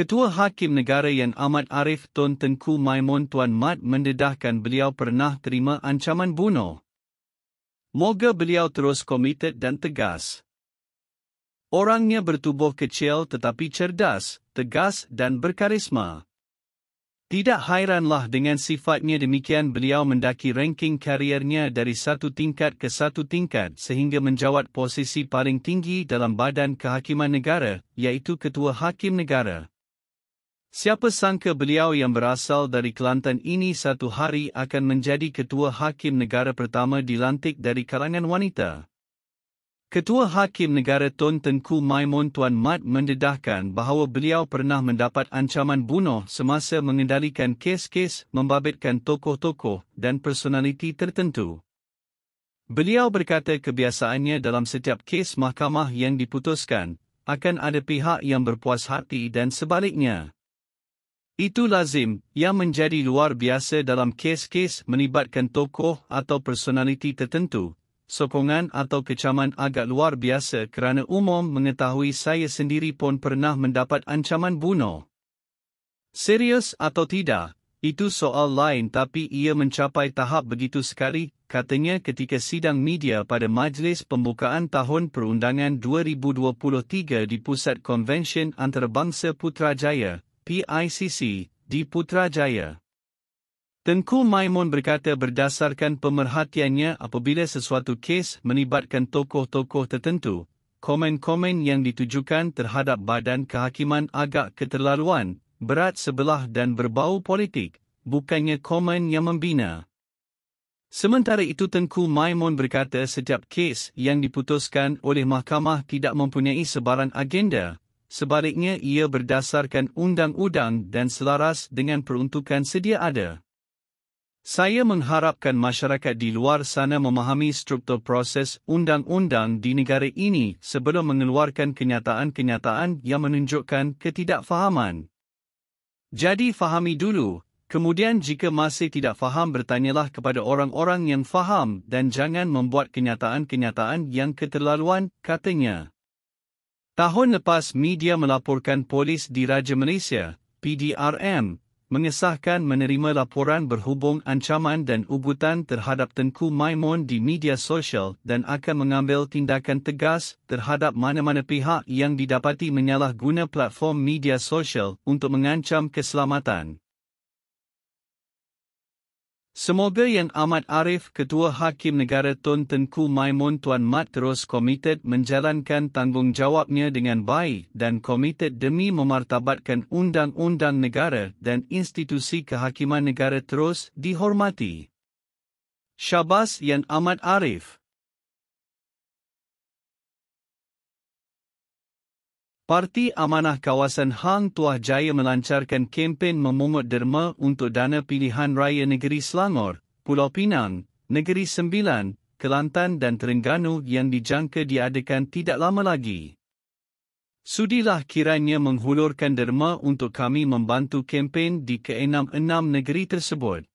Ketua Hakim Negara yang Ahmad Arif Tun Tengku Maimun Tuan Mat mendedahkan beliau pernah terima ancaman bunuh. Moga beliau terus komited dan tegas. Orangnya bertubuh kecil tetapi cerdas, tegas dan berkarisma. Tidak hairanlah dengan sifatnya demikian beliau mendaki ranking kariernya dari satu tingkat ke satu tingkat sehingga menjawat posisi paling tinggi dalam badan kehakiman negara, iaitu Ketua Hakim Negara. Siapa sangka beliau yang berasal dari Kelantan ini satu hari akan menjadi ketua hakim negara pertama dilantik dari kalangan wanita? Ketua Hakim Negara Tun Tengku Maimun Tuan Mat mendedahkan bahawa beliau pernah mendapat ancaman bunuh semasa mengendalikan kes-kes membabitkan tokoh-tokoh dan personaliti tertentu. Beliau berkata kebiasaannya dalam setiap kes mahkamah yang diputuskan akan ada pihak yang berpuas hati dan sebaliknya. Itu lazim, ia menjadi luar biasa dalam kes-kes menibatkan tokoh atau personaliti tertentu. Sokongan atau kecaman agak luar biasa kerana umum mengetahui saya sendiri pun pernah mendapat ancaman bunuh. Serius atau tidak, itu soal lain tapi ia mencapai tahap begitu sekali, katanya ketika sidang media pada Majlis Pembukaan Tahun Perundangan 2023 di Pusat Konvensyen Antarabangsa Putrajaya, PICC, di Putrajaya. Tengku Maimun berkata berdasarkan pemerhatiannya apabila sesuatu kes menibatkan tokoh-tokoh tertentu, komen-komen yang ditujukan terhadap badan kehakiman agak keterlaluan, berat sebelah dan berbau politik, bukannya komen yang membina. Sementara itu Tengku Maimun berkata setiap kes yang diputuskan oleh mahkamah tidak mempunyai sebarang agenda, sebaliknya ia berdasarkan undang-undang dan selaras dengan peruntukan sedia ada. Saya mengharapkan masyarakat di luar sana memahami struktur proses undang-undang di negara ini sebelum mengeluarkan kenyataan-kenyataan yang menunjukkan ketidakfahaman. Jadi fahami dulu, kemudian jika masih tidak faham bertanyalah kepada orang-orang yang faham dan jangan membuat kenyataan-kenyataan yang keterlaluan, katanya. Tahun lepas media melaporkan polis di Raja Malaysia, PDRM, mengesahkan menerima laporan berhubung ancaman dan ugutan terhadap Tengku Maimon di media sosial dan akan mengambil tindakan tegas terhadap mana-mana pihak yang didapati menyalahguna platform media sosial untuk mengancam keselamatan. Semoga Yang Amat Arif Ketua Hakim Negara Tun Tengku Maimun Tuan Mat terus komited menjalankan tanggungjawabnya dengan baik dan komited demi memartabatkan undang-undang negara dan institusi kehakiman negara terus dihormati. Syabas Yang Amat Arif Parti Amanah Kawasan Hang Tuah Jaya melancarkan kempen memungut derma untuk dana pilihan raya negeri Selangor, Pulau Pinang, Negeri Sembilan, Kelantan dan Terengganu yang dijangka diadakan tidak lama lagi. Sudilah kiranya menghulurkan derma untuk kami membantu kempen di keenam-enam negeri tersebut.